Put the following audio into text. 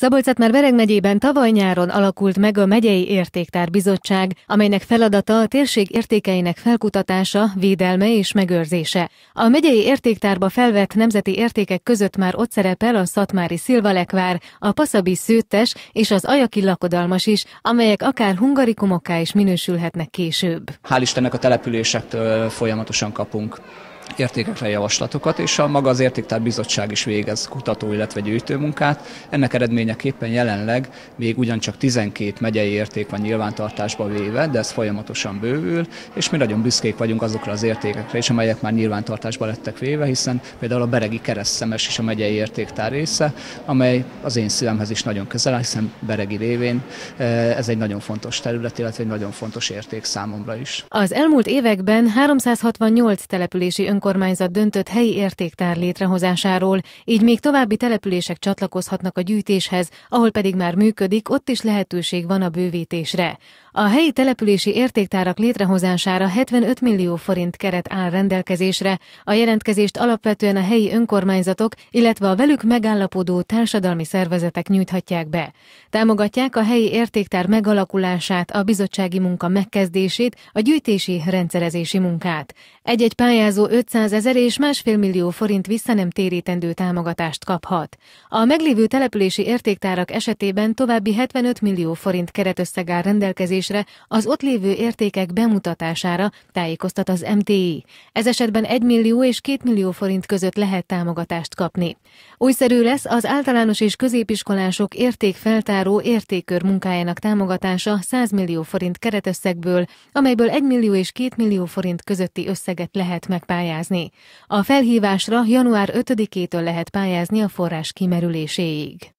szabolcs már bereg megyében tavaly nyáron alakult meg a Megyei Értéktár Bizottság, amelynek feladata a térség értékeinek felkutatása, védelme és megőrzése. A Megyei Értéktárba felvett nemzeti értékek között már ott szerepel a Szatmári Szilvalekvár, a Paszabi Szőttes és az Ajaki Lakodalmas is, amelyek akár hungarikumokká is minősülhetnek később. Hál' Istennek a településektől folyamatosan kapunk értékekre javaslatokat, és a maga az Értéktár Bizottság is végez kutató, illetve gyűjtőmunkát. Ennek eredményeképpen jelenleg még ugyancsak 12 megyei érték van nyilvántartásba véve, de ez folyamatosan bővül, és mi nagyon büszkék vagyunk azokra az értékekre is, amelyek már nyilvántartásba lettek véve, hiszen például a Beregi keresztszemes is a megyei értéktár része, amely az én szívemhez is nagyon közel, áll, hiszen Beregi révén eh, ez egy nagyon fontos terület, illetve egy nagyon fontos érték számomra is. Az elmúlt években 368 települési ön önkormányzat döntött helyi értéktár létrehozásáról, így még további települések csatlakozhatnak a gyűjtéshez, ahol pedig már működik, ott is lehetőség van a bővítésre. A helyi települési értéktárak létrehozására 75 millió forint keret áll rendelkezésre, a jelentkezést alapvetően a helyi önkormányzatok, illetve a velük megállapodó társadalmi szervezetek nyújthatják be. Támogatják a helyi értéktár megalakulását, a bizottsági munka megkezdését, a gyűjtési rendszerezési munkát. Egy-egy pályázó 500 ezer és másfél millió forint vissza nem térítendő támogatást kaphat. A meglévő települési értéktárak esetében további 75 millió forint keretösszeg áll rendelkezésre, értékelésre, az ott lévő értékek bemutatására tájékoztat az MTI. Ez esetben 1 millió és 2 millió forint között lehet támogatást kapni. Újszerű lesz az általános és középiskolások értékfeltáró értékkör munkájának támogatása 100 millió forint keretösszegből, amelyből 1 millió és 2 millió forint közötti összeget lehet megpályázni. A felhívásra január 5-től lehet pályázni a forrás kimerüléséig.